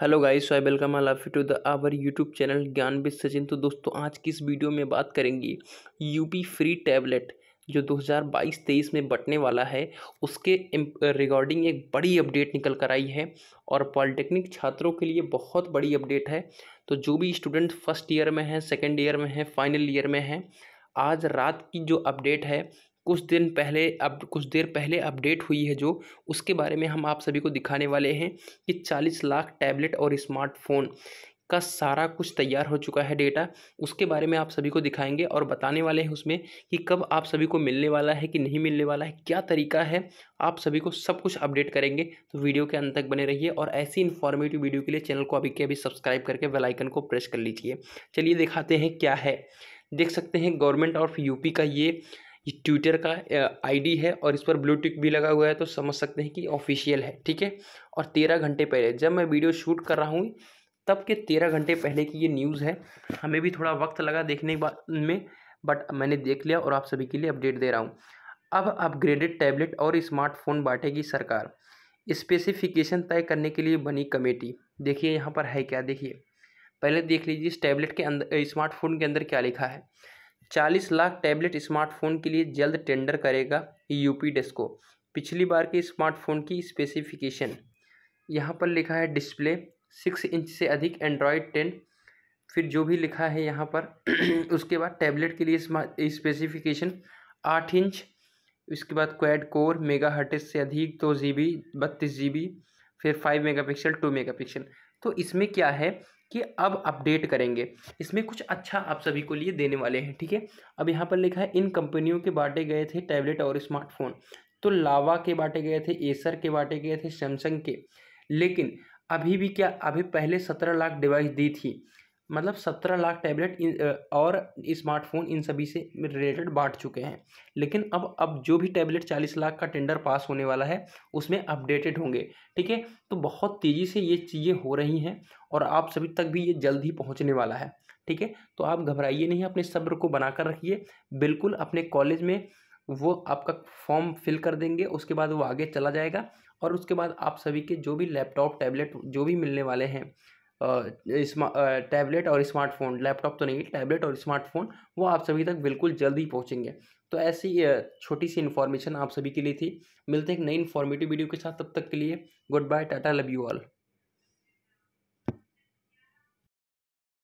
hello guys so I welcome love you to the our YouTube channel Gyan with Sachin तो दोस्तों आज की इस वीडियो में बात करेंगे यूपी फ्री टैबलेट जो 2022-23 में बटने वाला है उसके रिगार्डिंग एक बड़ी अपडेट निकल कर आई है और पॉलिटेक्निक छात्रों के लिए बहुत बड़ी अपडेट है तो जो भी स्टूडेंट फर्स्ट ईयर में हैं सेकेंड ईयर में हैं फाइनल ईयर में हैं आज रात की जो अपडेट है कुछ दिन पहले अब कुछ देर पहले अपडेट हुई है जो उसके बारे में हम आप सभी को दिखाने वाले हैं कि चालीस लाख टैबलेट और स्मार्टफोन का सारा कुछ तैयार हो चुका है डेटा उसके बारे में आप सभी को दिखाएंगे और बताने वाले हैं उसमें कि कब आप सभी को मिलने वाला है कि नहीं मिलने वाला है क्या तरीका है आप सभी को सब कुछ अपडेट करेंगे तो वीडियो के अंत तक बने रहिए और ऐसी इन्फॉर्मेटिव वीडियो के लिए चैनल को अभी के अभी सब्सक्राइब करके वेलाइकन को प्रेस कर लीजिए चलिए दिखाते हैं क्या है देख सकते हैं गवर्नमेंट ऑफ यूपी का ये ये ट्विटर का आईडी है और इस पर ब्लूटिक भी लगा हुआ है तो समझ सकते हैं कि ऑफिशियल है ठीक है और तेरह घंटे पहले जब मैं वीडियो शूट कर रहा हूँ तब के तेरह घंटे पहले की ये न्यूज़ है हमें भी थोड़ा वक्त लगा देखने में बट मैंने देख लिया और आप सभी के लिए अपडेट दे रहा हूँ अब अपग्रेडेड टैबलेट और स्मार्टफोन बांटेगी सरकार स्पेसिफिकेशन तय करने के लिए बनी कमेटी देखिए यहाँ पर है क्या देखिए पहले देख लीजिए इस टैबलेट के अंदर स्मार्टफोन के अंदर क्या लिखा है चालीस लाख टैबलेट स्मार्टफोन के लिए जल्द टेंडर करेगा यूपी डेस्को पिछली बार के स्मार्टफोन की स्पेसिफिकेशन यहाँ पर लिखा है डिस्प्ले सिक्स इंच से अधिक एंड्रॉयड टेन फिर जो भी लिखा है यहाँ पर उसके बाद टैबलेट के लिए स्पेसिफिकेशन आठ इंच इसके बाद क्वेड कोर मेगा हटेज से अधिक दो जी बी बत्तीस जी बी फिर five megapixel two megapixel तो इसमें क्या है कि अब अपडेट करेंगे इसमें कुछ अच्छा आप सभी को लिए देने वाले हैं ठीक है अब यहाँ पर लिखा है इन कंपनियों के बांटे गए थे टैबलेट और स्मार्टफोन तो लावा के बांटे गए थे एसर के बांटे गए थे सैमसंग के लेकिन अभी भी क्या अभी पहले सत्रह लाख डिवाइस दी थी मतलब सत्रह लाख टैबलेट और स्मार्टफोन इन सभी से रिलेटेड बांट चुके हैं लेकिन अब अब जो भी टैबलेट चालीस लाख का टेंडर पास होने वाला है उसमें अपडेटेड होंगे ठीक है तो बहुत तेज़ी से ये चीज़ें हो रही हैं और आप सभी तक भी ये जल्द ही पहुँचने वाला है ठीक है तो आप घबराइए नहीं अपने सब्र को बनाकर रखिए बिल्कुल अपने कॉलेज में वो आपका फॉर्म फिल कर देंगे उसके बाद वो आगे चला जाएगा और उसके बाद आप सभी के जो भी लैपटॉप टैबलेट जो भी मिलने वाले हैं टैबलेट और स्मार्टफोन लैपटॉप तो नहीं टैबलेट और स्मार्टफोन वो आप सभी तक बिल्कुल जल्दी पहुँचेंगे तो ऐसी छोटी सी इन्फॉर्मेशन आप सभी के लिए थी मिलते हैं एक नई इन्फॉर्मेटिव वीडियो के साथ तब तक के लिए goodbye tata love you all